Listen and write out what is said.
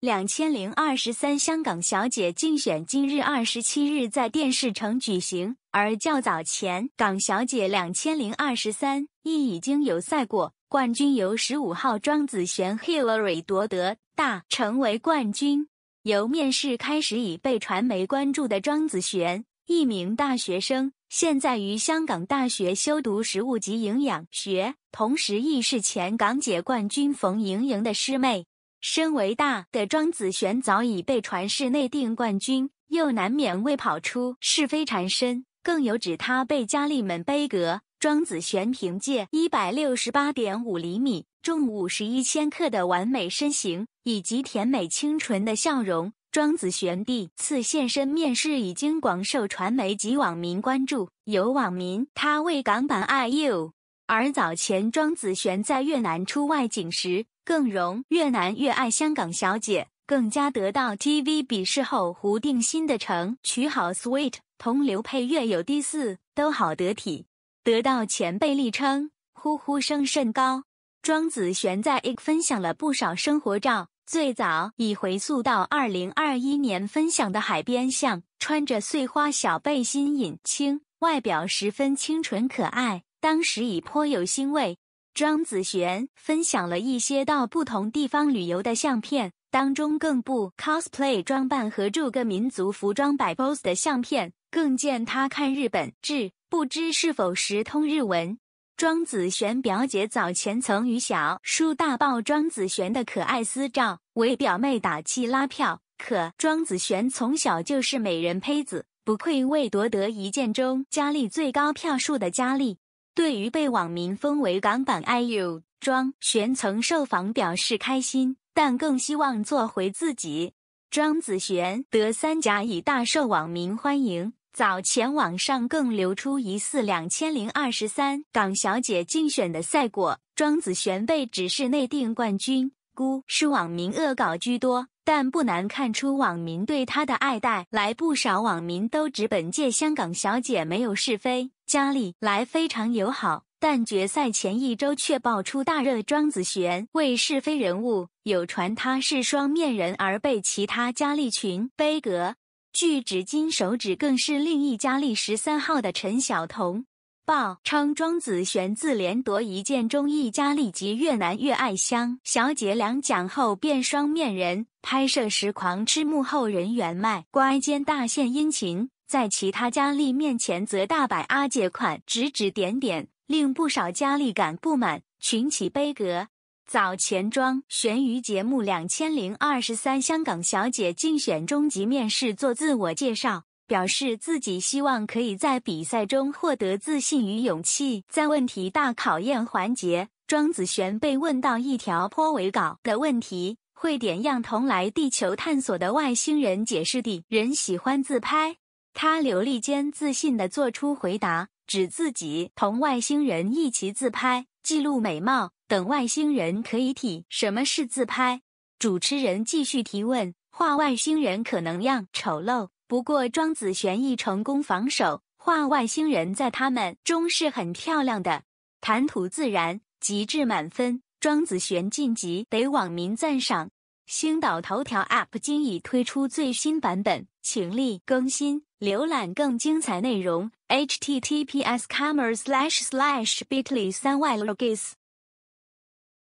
两千零二十三香港小姐竞选今日二十七日在电视城举行，而较早前港小姐两千零二十三亦已经有赛过，冠军由十五号庄子璇 （Hillary） 夺得，大成为冠军。由面试开始已被传媒关注的庄子璇，一名大学生，现在于香港大学修读食物及营养学，同时亦是前港姐冠军冯莹莹的师妹。身为大的庄子璇早已被传世内定冠军，又难免未跑出是非缠身，更有指他被佳丽们杯格。庄子璇凭借一百六十八点五厘米、重五十一千克的完美身形以及甜美清纯的笑容，庄子璇第次现身面试已经广受传媒及网民关注。有网民他为港版 IU。而早前庄子璇在越南出外景时，更容越南越爱香港小姐，更加得到 TV 比视后胡定欣的成娶好 sweet，同刘佩月有第四，都好得体，得到前辈力撑，呼呼声甚高。庄子璇在 IG 分享了不少生活照，最早已回溯到二零二一年分享的海边像，穿着碎花小背心，隐青，外表十分清纯可爱。当时已颇有欣慰。庄子璇分享了一些到不同地方旅游的相片，当中更不 cosplay 装扮和住各民族服装摆 pose 的相片，更见他看日本志，不知是否时通日文。庄子璇表姐早前曾与小叔大爆庄子璇的可爱私照，为表妹打气拉票。可庄子璇从小就是美人胚子，不愧为夺得一见中佳丽最高票数的佳丽。对于被网民封为“港版 IU”，庄玄曾受访表示开心，但更希望做回自己。庄子璇得三甲已大受网民欢迎，早前网上更流出疑似两千零二十三港小姐竞选的赛果，庄子璇被指是内定冠军。孤是网民恶搞居多，但不难看出网民对她的爱戴。来不少网民都指本届香港小姐没有是非，佳丽来非常友好。但决赛前一周却爆出大热庄子璇为是非人物，有传她是双面人而被其他佳丽群杯格。据指金手指更是另一佳丽十三号的陈晓彤。报称，庄子璇自连夺一、见中意佳丽及越南越爱香小姐两奖后，变双面人。拍摄时狂吃幕后人员卖乖奸大献殷勤；在其他佳丽面前则大摆阿姐款，指指点点，令不少佳丽感不满，群起悲歌。早前庄悬于节目《两千零二十三香港小姐竞选》终极面试做自我介绍。表示自己希望可以在比赛中获得自信与勇气。在问题大考验环节，庄子璇被问到一条颇为搞的问题：会点样同来地球探索的外星人解释地人喜欢自拍？他流利间自信地做出回答：指自己同外星人一起自拍，记录美貌等。外星人可以体什么是自拍？主持人继续提问：画外星人可能样丑陋？不过庄子玄亦成功防守，画外星人在他们中是很漂亮的，谈吐自然，极致满分。庄子玄晋级得网民赞赏。星岛头条 App 今已推出最新版本，请力更新，浏览更精彩内容。h t t p s c o m m e r s l a s h s l a s h b i t l y 三 y l o g i s